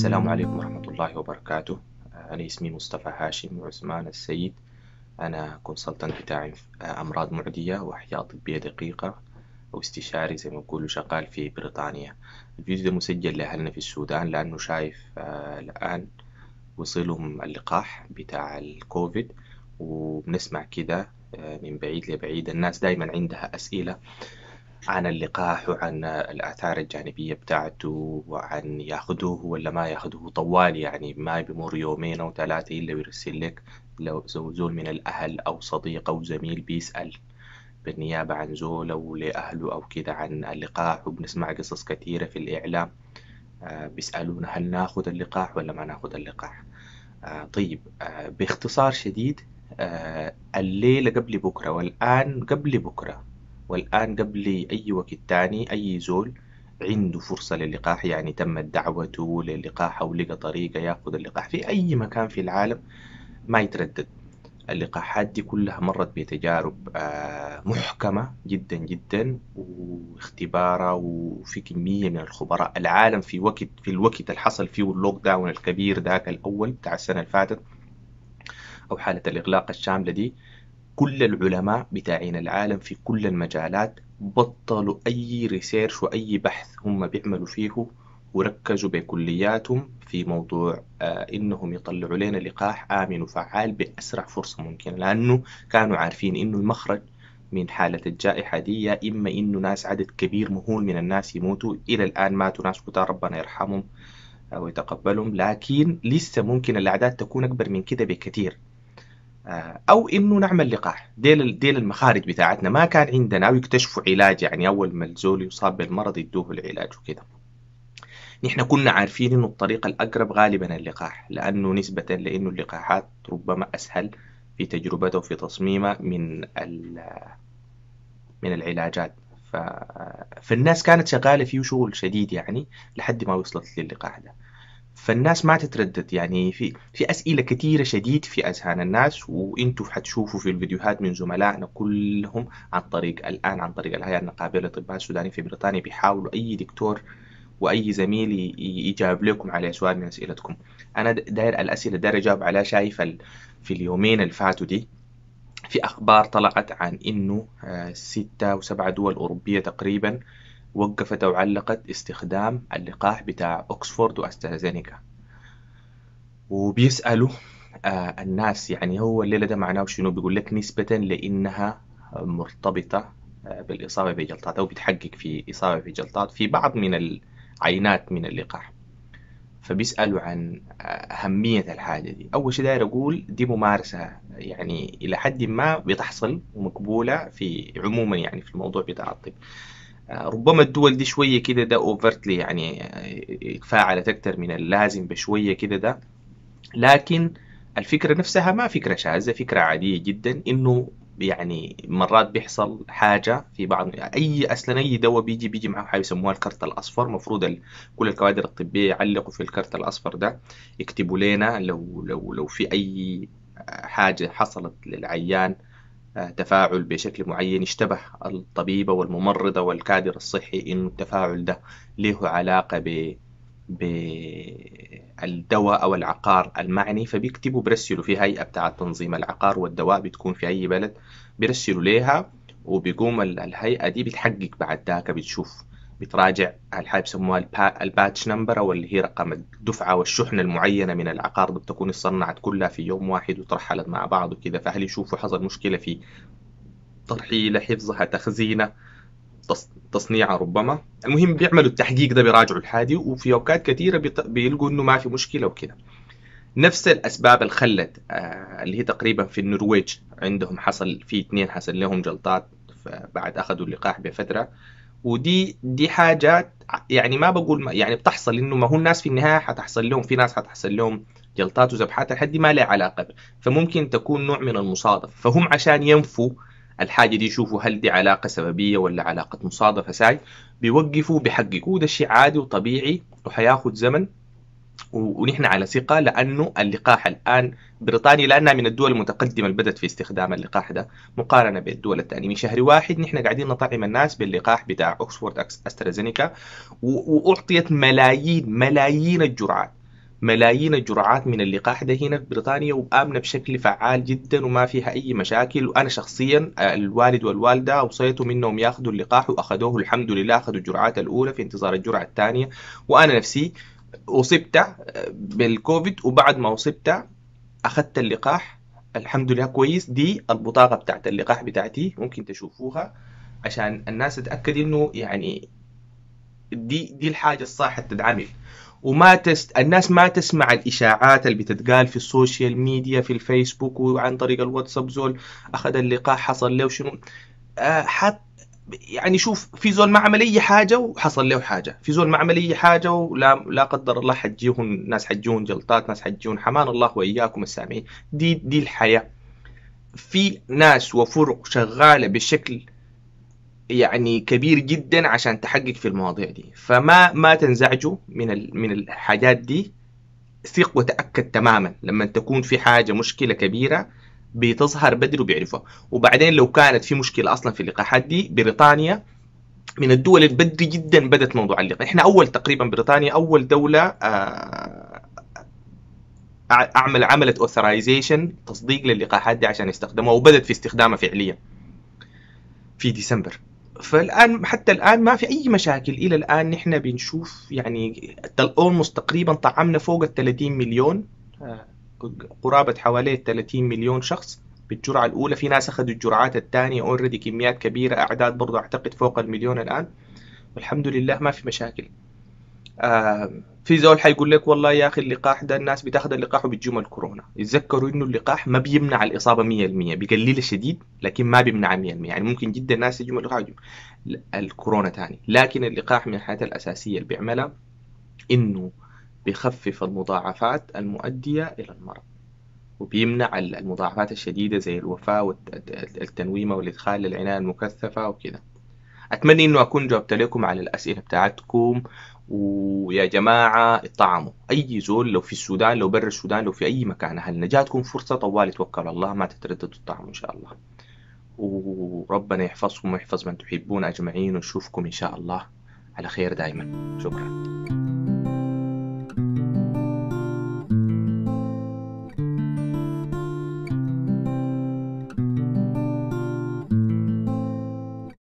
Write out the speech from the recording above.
السلام عليكم ورحمة الله وبركاته آه، أنا اسمي مصطفى هاشم عثمان السيد أنا كونسلتنت بتاع آه، أمراض معدية وأحياء طبية دقيقة واستشاري زي ما نقول شغال في بريطانيا الفيديو ده مسجل لأهلنا في السودان لأنه شايف آه، الآن وصلهم اللقاح بتاع الكوفيد وبنسمع كده من بعيد لبعيد الناس دايما عندها أسئلة عن اللقاح وعن الآثار الجانبية بتاعته وعن ياخذوه ولا ما ياخذوه طوال يعني ما بيمر يومين أو ثلاثة إلا بيرسل لك لو زول من الأهل أو صديق أو زميل بيسأل بالنيابة عن زول أو لأهله أو كده عن اللقاح وبنسمع قصص كثيرة في الإعلام آه، بيسألونا هل ناخذ اللقاح ولا ما ناخذ اللقاح آه، طيب آه، باختصار شديد الليلة قبل بكرة والآن قبل بكرة والآن قبل أي وقت تاني أي زول عنده فرصة للقاح يعني تمت دعوته للقاح أو لقى طريقة ياخذ اللقاح في أي مكان في العالم ما يتردد اللقاحات دي كلها مرت بتجارب آه، محكمة جدا جدا واختبارة وفي كمية من الخبراء العالم في وقت في الوقت اللي حصل فيه اللوك داون الكبير ذاك الأول بتاع السنة اللي فاتت أو حالة الإغلاق الشاملة دي كل العلماء بتاعين العالم في كل المجالات بطلوا أي ريسيرش وأي بحث هم بيعملوا فيه وركزوا بكلياتهم في موضوع آه إنهم يطلعوا لنا لقاح آمن وفعال بأسرع فرصة ممكنة لأنه كانوا عارفين إنه المخرج من حالة الجائحة دي إما إنه ناس عدد كبير مهول من الناس يموتوا إلى الآن ماتوا ناس كتار ربنا يرحمهم ويتقبلهم لكن لسه ممكن الأعداد تكون أكبر من كده بكثير آه، او انه نعمل لقاح ديل ديل المخارج بتاعتنا ما كان عندنا او يكتشفوا علاج يعني اول ما الزول يصاب بالمرض يدوه العلاج وكده نحن كنا عارفين انه الطريقه الاقرب غالبا اللقاح لانه نسبه لانه اللقاحات ربما اسهل في تجربته وفي تصميمه من من العلاجات ف... فالناس كانت شغاله فيه شغل شديد يعني لحد ما وصلت للقاح ده فالناس ما تتردد يعني في في اسئله كثيره شديد في اذهان الناس وانتم حتشوفوا في الفيديوهات من زملائنا كلهم عن طريق الان عن طريق الهيئه النقابيه للاطباء السودانيين في بريطانيا بيحاولوا اي دكتور واي زميل يجاوب لكم على سؤال من اسئلتكم انا داير الاسئله داير اجاوب عليها شايف في اليومين اللي فاتوا دي في اخبار طلعت عن انه آه، ستة وسبعة دول اوروبيه تقريبا وقفت أو علقت استخدام اللقاح بتاع أكسفورد وأسترازينيكا وبيسألوا آه الناس يعني هو الليلة ده معناه شنو بيقول لك نسبة لأنها مرتبطة آه، بالإصابة بجلطات أو بتحقق في إصابة بجلطات في بعض من العينات من اللقاح فبيسألوا عن آه، أهمية الحاجة دي أول شيء داير أقول دي ممارسة يعني إلى حد ما بتحصل ومقبولة في عموما يعني في الموضوع بتاع الطب ربما الدول دي شويه كده ده اوفرتلي يعني اتفاعلت آه، اكتر من اللازم بشويه كده ده لكن الفكره نفسها ما فكره شاذه فكره عاديه جدا انه يعني مرات بيحصل حاجه في بعض اي اصلا اي دواء بيجي بيجي معاه حاجه يسموها الكرت الاصفر المفروض ال... كل الكوادر الطبيه يعلقوا في الكرت الاصفر ده يكتبوا لنا لو لو لو في اي حاجه حصلت للعيان آه، تفاعل بشكل معين اشتبه الطبيبة والممرضة والكادر الصحي إنه التفاعل ده له علاقة ب بالدواء أو العقار المعني فبيكتبوا برسلوا في هيئة بتاع تنظيم العقار والدواء بتكون في أي بلد برسلوا ليها وبيقوم الهيئة دي بتحقق بعد ذاك بتشوف بتراجع الحاجه بيسموها الباتش نمبر او اللي هي رقم الدفعه والشحنه المعينه من العقار بتكون اتصنعت كلها في يوم واحد وترحلت مع بعض وكذا فهل يشوفوا حصل مشكله في ترحيل حفظها تخزينه تصنيعها ربما المهم بيعملوا التحقيق ده بيراجعوا الحادي وفي اوقات كثيره بيلقوا انه ما في مشكله وكذا نفس الاسباب اللي خلت آه اللي هي تقريبا في النرويج عندهم حصل في اثنين حصل لهم جلطات بعد اخذوا اللقاح بفتره ودي دي حاجات يعني ما بقول ما يعني بتحصل انه ما هو الناس في النهايه حتحصل لهم في ناس حتحصل لهم جلطات وذبحات دي ما لها علاقه فممكن تكون نوع من المصادفه فهم عشان ينفوا الحاجه دي يشوفوا هل دي علاقه سببيه ولا علاقه مصادفه ساي بيوقفوا بيحققوا ده شيء عادي وطبيعي وحياخد زمن ونحن على ثقه لانه اللقاح الان بريطانيا لانها من الدول المتقدمه اللي بدات في استخدام اللقاح ده مقارنه بالدول الثانيه من شهر واحد نحن قاعدين نطعم الناس باللقاح بتاع اوكسفورد استرازينيكا واعطيت ملايين ملايين الجرعات ملايين الجرعات من اللقاح ده هنا في بريطانيا وآمنة بشكل فعال جدا وما فيها أي مشاكل وأنا شخصيا آه، الوالد والوالدة أوصيتهم منهم ياخذوا اللقاح وأخذوه الحمد لله أخذوا الجرعات الأولى في انتظار الجرعة الثانية وأنا نفسي اصبت بالكوفيد وبعد ما اصبت اخذت اللقاح الحمد لله كويس دي البطاقه بتاعت اللقاح بتاعتي ممكن تشوفوها عشان الناس تتاكد انه يعني دي دي الحاجه الصح تتعمل وما تست... الناس ما تسمع الاشاعات اللي بتتقال في السوشيال ميديا في الفيسبوك وعن طريق الواتساب زول اخذ اللقاح حصل له شنو آه حتى يعني شوف في زول ما عمل اي حاجه وحصل له حاجه في زول ما عمل اي حاجه ولا لا قدر الله حجيهم ناس حجون جلطات ناس حجون حمان الله واياكم السامعين دي دي الحياه في ناس وفرق شغاله بشكل يعني كبير جدا عشان تحقق في المواضيع دي فما ما تنزعجوا من من الحاجات دي ثق وتاكد تماما لما تكون في حاجه مشكله كبيره بتظهر بدري وبيعرفها وبعدين لو كانت في مشكله اصلا في اللقاحات دي بريطانيا من الدول البدري جدا بدت موضوع اللقاح احنا اول تقريبا بريطانيا اول دوله اعمل آه، عملت اوثرايزيشن تصديق للقاحات دي عشان يستخدموها وبدت في استخدامها فعليا في ديسمبر فالان حتى الان ما في اي مشاكل الى الان نحن بنشوف يعني اولموست تقريبا طعمنا فوق ال 30 مليون آه. قرابة حوالي 30 مليون شخص بالجرعة الأولى في ناس أخذوا الجرعات الثانية اوريدي كميات كبيرة أعداد برضه أعتقد فوق المليون الآن والحمد لله ما في مشاكل آه في زول حيقول لك والله يا اخي اللقاح ده الناس بتاخذ اللقاح وبتجوم الكورونا يتذكروا انه اللقاح ما بيمنع الاصابه 100% بقليل الشديد لكن ما بيمنع 100% يعني ممكن جدا الناس يجوم اللقاح يجيهم الكورونا تاني لكن اللقاح من الحياة الاساسيه اللي بيعملها انه بيخفف المضاعفات المؤدية إلى المرض وبيمنع المضاعفات الشديدة زي الوفاة والتنويمة والإدخال للعناية المكثفة وكده أتمنى إنه أكون جاوبت لكم على الأسئلة بتاعتكم ويا جماعة اطعموا أي زول لو في السودان لو برا السودان لو في أي مكان هل جاتكم فرصة طوال توكلوا الله ما تترددوا الطعم إن شاء الله وربنا يحفظكم ويحفظ من تحبون أجمعين ونشوفكم إن شاء الله على خير دائما شكرا